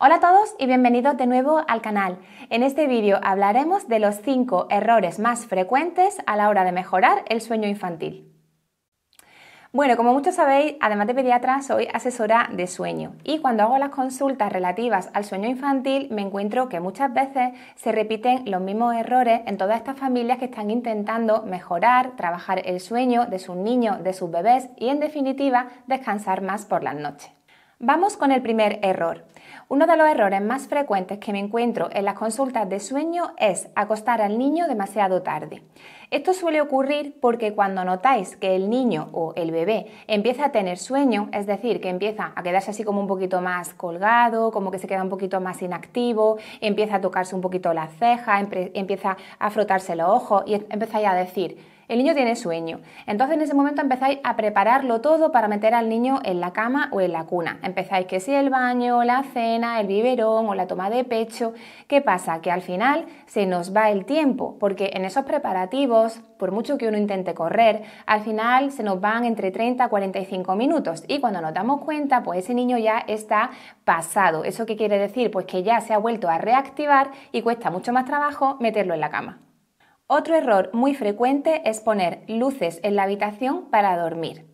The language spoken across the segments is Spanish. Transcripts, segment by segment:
Hola a todos y bienvenidos de nuevo al canal. En este vídeo hablaremos de los 5 errores más frecuentes a la hora de mejorar el sueño infantil. Bueno, como muchos sabéis, además de pediatra, soy asesora de sueño y cuando hago las consultas relativas al sueño infantil me encuentro que muchas veces se repiten los mismos errores en todas estas familias que están intentando mejorar, trabajar el sueño de sus niños, de sus bebés y en definitiva descansar más por las noches. Vamos con el primer error. Uno de los errores más frecuentes que me encuentro en las consultas de sueño es acostar al niño demasiado tarde. Esto suele ocurrir porque cuando notáis que el niño o el bebé empieza a tener sueño, es decir, que empieza a quedarse así como un poquito más colgado, como que se queda un poquito más inactivo, empieza a tocarse un poquito la ceja, empieza a frotarse los ojos y em-, empezáis a decir, el niño tiene sueño. Entonces en ese momento empezáis a prepararlo todo para meter al niño en la cama o en la cuna. Empezáis que si el baño, la cena, el biberón o la toma de pecho. ¿Qué pasa? Que al final se nos va el tiempo, porque en esos preparativos, por mucho que uno intente correr, al final se nos van entre 30 a 45 minutos y cuando nos damos cuenta, pues ese niño ya está pasado. ¿Eso qué quiere decir? Pues que ya se ha vuelto a reactivar y cuesta mucho más trabajo meterlo en la cama. Otro error muy frecuente es poner luces en la habitación para dormir.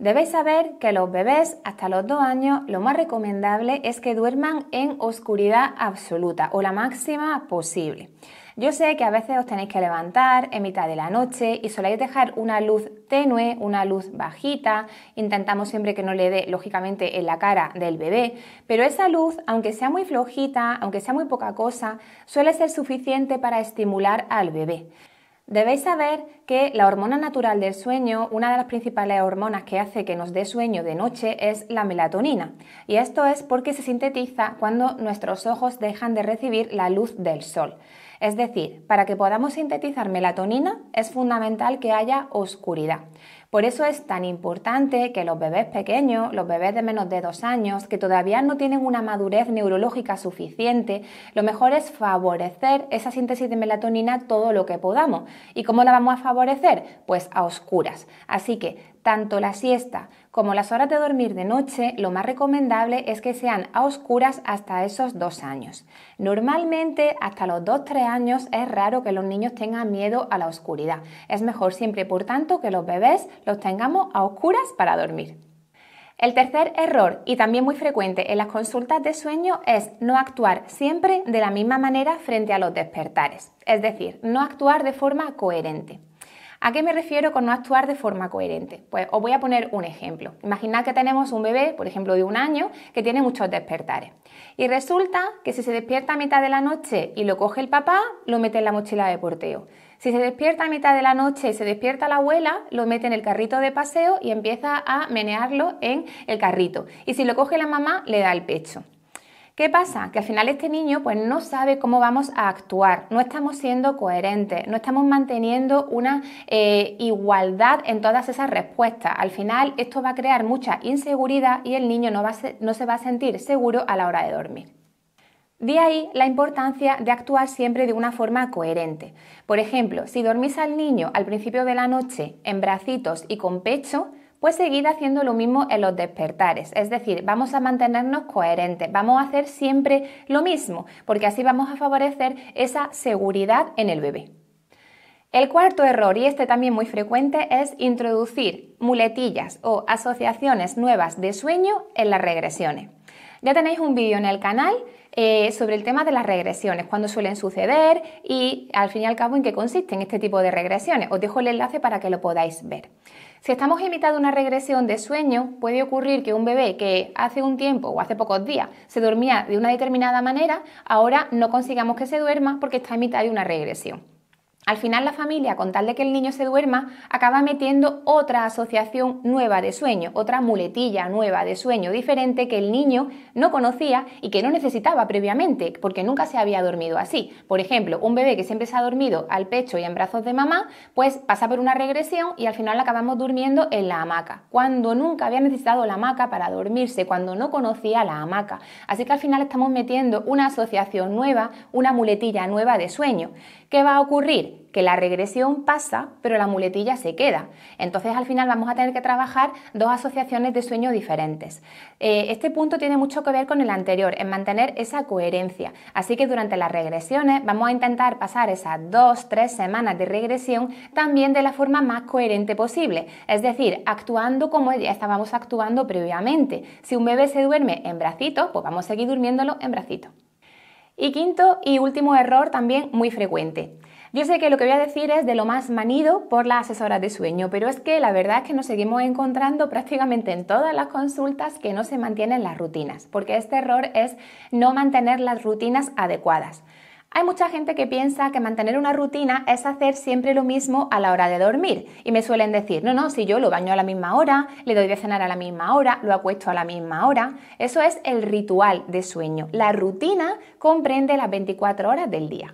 Debéis saber que los bebés hasta los dos años lo más recomendable es que duerman en oscuridad absoluta o la máxima posible. Yo sé que a veces os tenéis que levantar en mitad de la noche y soléis dejar una luz tenue, una luz bajita, intentamos siempre que no le dé lógicamente en la cara del bebé, pero esa luz, aunque sea muy flojita, aunque sea muy poca cosa, suele ser suficiente para estimular al bebé. Debéis saber que la hormona natural del sueño, una de las principales hormonas que hace que nos dé sueño de noche es la melatonina. Y esto es porque se sintetiza cuando nuestros ojos dejan de recibir la luz del sol. Es decir, para que podamos sintetizar melatonina es fundamental que haya oscuridad. Por eso es tan importante que los bebés pequeños, los bebés de menos de dos años, que todavía no tienen una madurez neurológica suficiente, lo mejor es favorecer esa síntesis de melatonina todo lo que podamos. ¿Y cómo la vamos a favorecer? Pues a oscuras. Así que tanto la siesta como las horas de dormir de noche, lo más recomendable es que sean a oscuras hasta esos dos años. Normalmente, hasta los 2-3 años es raro que los niños tengan miedo a la oscuridad. Es mejor siempre, por tanto, que los bebés los tengamos a oscuras para dormir. El tercer error, y también muy frecuente en las consultas de sueño, es no actuar siempre de la misma manera frente a los despertares, es decir, no actuar de forma coherente. ¿A qué me refiero con no actuar de forma coherente? Pues os voy a poner un ejemplo. Imaginad que tenemos un bebé, por ejemplo, de un año, que tiene muchos despertares. Y resulta que si se despierta a mitad de la noche y lo coge el papá, lo mete en la mochila de porteo. Si se despierta a mitad de la noche y se despierta la abuela, lo mete en el carrito de paseo y empieza a menearlo en el carrito. Y si lo coge la mamá, le da el pecho. ¿Qué pasa? Que al final este niño pues no sabe cómo vamos a actuar, no estamos siendo coherentes, no estamos manteniendo una eh, igualdad en todas esas respuestas. Al final esto va a crear mucha inseguridad y el niño no, no se va a sentir seguro a la hora de dormir. De ahí la importancia de actuar siempre de una forma coherente. Por ejemplo, si dormís al niño al principio de la noche en bracitos y con pecho, pues seguid haciendo lo mismo en los despertares. Es decir, vamos a mantenernos coherentes, vamos a hacer siempre lo mismo, porque así vamos a favorecer esa seguridad en el bebé. El cuarto error, y este también muy frecuente, es introducir muletillas o asociaciones nuevas de sueño en las regresiones. Ya tenéis un vídeo en el canal eh, sobre el tema de las regresiones, cuándo suelen suceder y al fin y al cabo en qué consisten este tipo de regresiones. Os dejo el enlace para que lo podáis ver. Si estamos en una regresión de sueño, puede ocurrir que un bebé que hace un tiempo o hace pocos días se dormía de una determinada manera, ahora no consigamos que se duerma porque está en mitad de una regresión. Al final la familia, con tal de que el niño se duerma, acaba metiendo otra asociación nueva de sueño, otra muletilla nueva de sueño diferente que el niño no conocía y que no necesitaba previamente, porque nunca se había dormido así. Por ejemplo, un bebé que siempre se ha dormido al pecho y en brazos de mamá, pues pasa por una regresión y al final acabamos durmiendo en la hamaca, cuando nunca había necesitado la hamaca para dormirse, cuando no conocía la hamaca. Así que al final estamos metiendo una asociación nueva, una muletilla nueva de sueño. ¿Qué va a ocurrir? Que la regresión pasa, pero la muletilla se queda. Entonces al final vamos a tener que trabajar dos asociaciones de sueño diferentes. Eh, este punto tiene mucho que ver con el anterior, en mantener esa coherencia. Así que durante las regresiones vamos a intentar pasar esas dos, tres semanas de regresión también de la forma más coherente posible. Es decir, actuando como ya estábamos actuando previamente. Si un bebé se duerme en bracito pues vamos a seguir durmiéndolo en bracito Y quinto y último error también muy frecuente, yo sé que lo que voy a decir es de lo más manido por las asesoras de sueño, pero es que la verdad es que nos seguimos encontrando prácticamente en todas las consultas que no se mantienen las rutinas, porque este error es no mantener las rutinas adecuadas. Hay mucha gente que piensa que mantener una rutina es hacer siempre lo mismo a la hora de dormir y me suelen decir, no, no, si yo lo baño a la misma hora, le doy de cenar a la misma hora, lo acuesto a la misma hora, eso es el ritual de sueño. La rutina comprende las 24 horas del día.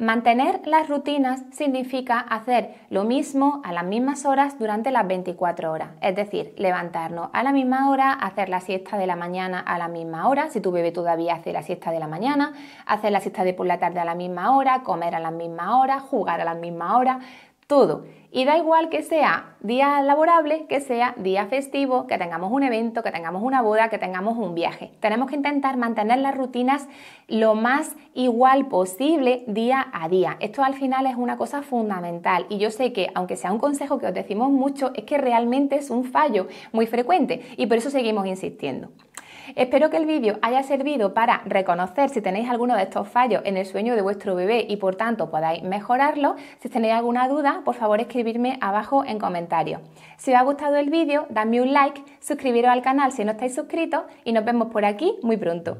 Mantener las rutinas significa hacer lo mismo a las mismas horas durante las 24 horas, es decir, levantarnos a la misma hora, hacer la siesta de la mañana a la misma hora, si tu bebé todavía hace la siesta de la mañana, hacer la siesta de por la tarde a la misma hora, comer a la misma hora, jugar a la misma hora, todo. Y da igual que sea día laborable, que sea día festivo, que tengamos un evento, que tengamos una boda, que tengamos un viaje. Tenemos que intentar mantener las rutinas lo más igual posible día a día. Esto al final es una cosa fundamental y yo sé que aunque sea un consejo que os decimos mucho, es que realmente es un fallo muy frecuente y por eso seguimos insistiendo. Espero que el vídeo haya servido para reconocer si tenéis alguno de estos fallos en el sueño de vuestro bebé y por tanto podáis mejorarlo. Si tenéis alguna duda, por favor escribirme abajo en comentarios. Si os ha gustado el vídeo, dadme un like, suscribiros al canal si no estáis suscritos y nos vemos por aquí muy pronto.